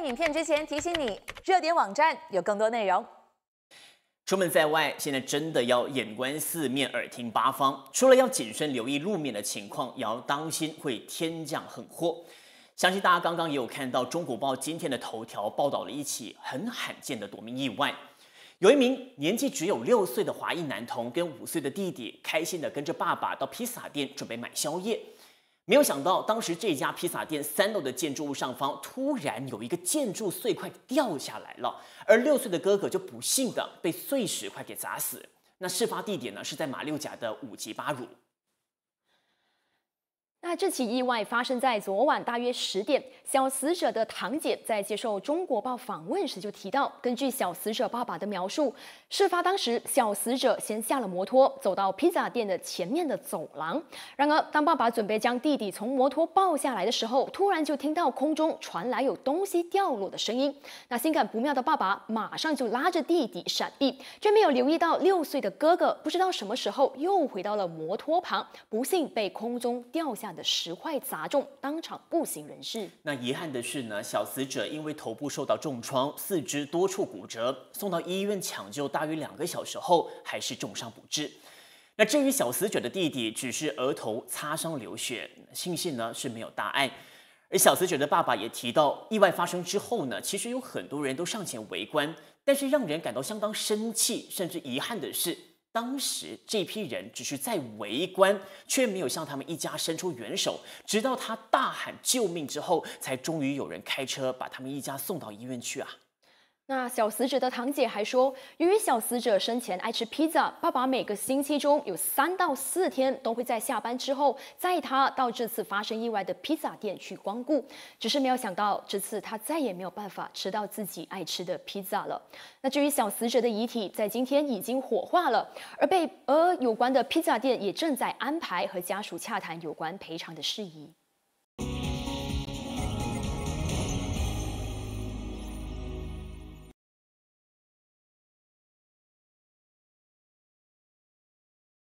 在影片之前提醒你，热点网站有更多内容。出门在外，现在真的要眼观四面，耳听八方。除了要谨慎留意路面的情况，也要当心会天降横祸。相信大家刚刚也有看到，《中古报》今天的头条报道了一起很罕见的夺命意外。有一名年纪只有六岁的华裔男童，跟五岁的弟弟开心地跟着爸爸到披萨店准备买宵夜。没有想到，当时这家披萨店三楼的建筑物上方突然有一个建筑碎块掉下来了，而六岁的哥哥就不幸的被碎石块给砸死。那事发地点呢是在马六甲的五级巴鲁。那这起意外发生在昨晚大约十点，小死者的堂姐在接受《中国报》访问时就提到，根据小死者爸爸的描述，事发当时小死者先下了摩托，走到披萨店的前面的走廊。然而当爸爸准备将弟弟从摩托抱下来的时候，突然就听到空中传来有东西掉落的声音。那心感不妙的爸爸马上就拉着弟弟闪避，却没有留意到六岁的哥哥不知道什么时候又回到了摩托旁，不幸被空中掉下。石块砸中，当场不省人事。那遗憾的是呢，小死者因为头部受到重创，四肢多处骨折，送到医院抢救大约两个小时后，还是重伤不治。那至于小死者的弟弟，只是额头擦伤流血，庆幸呢是没有大碍。而小死者的爸爸也提到，意外发生之后呢，其实有很多人都上前围观，但是让人感到相当生气甚至遗憾的是。当时这批人只是在围观，却没有向他们一家伸出援手。直到他大喊救命之后，才终于有人开车把他们一家送到医院去啊。那小死者的堂姐还说，由于小死者生前爱吃披萨，爸爸每个星期中有三到四天都会在下班之后载他到这次发生意外的披萨店去光顾，只是没有想到这次他再也没有办法吃到自己爱吃的披萨了。那至于小死者的遗体，在今天已经火化了，而被而有关的披萨店也正在安排和家属洽谈有关赔偿的事宜。